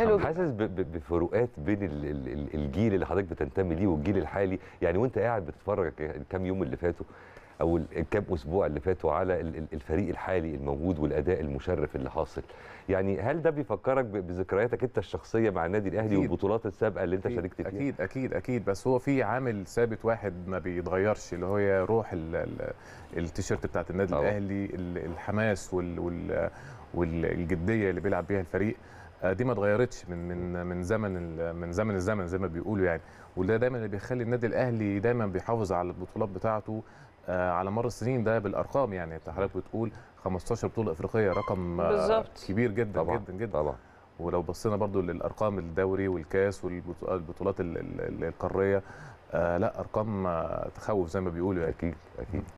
حلو حاسس بفروقات بين الجيل اللي حضرتك بتنتمي ليه والجيل الحالي يعني وانت قاعد بتتفرج الكام يوم اللي فاتوا او الكام اسبوع اللي فاتوا على الفريق الحالي الموجود والاداء المشرف اللي حاصل يعني هل ده بيفكرك بذكرياتك انت الشخصيه مع النادي الاهلي والبطولات السابقه اللي انت شاركت فيها اكيد اكيد اكيد بس هو في عامل ثابت واحد ما بيتغيرش اللي هو روح التيشيرت بتاعت النادي أوه. الاهلي الحماس وال والجديه اللي بيلعب بيها الفريق آه، دي ما اتغيرتش من من من زمن من زمن الزمن زي ما بيقولوا يعني وده دايما اللي بيخلي النادي الاهلي دايما بيحافظ على البطولات بتاعته آه، على مر السنين ده بالارقام يعني انت حضرتك بتقول 15 بطوله افريقيه رقم آه، بالزبط. كبير جدا طبعًا. جدا جدا طبعا ولو بصينا برضو للارقام الدوري والكاس والبطولات القاريه لا ارقام تخوف زي ما بيقولوا يعني. اكيد اكيد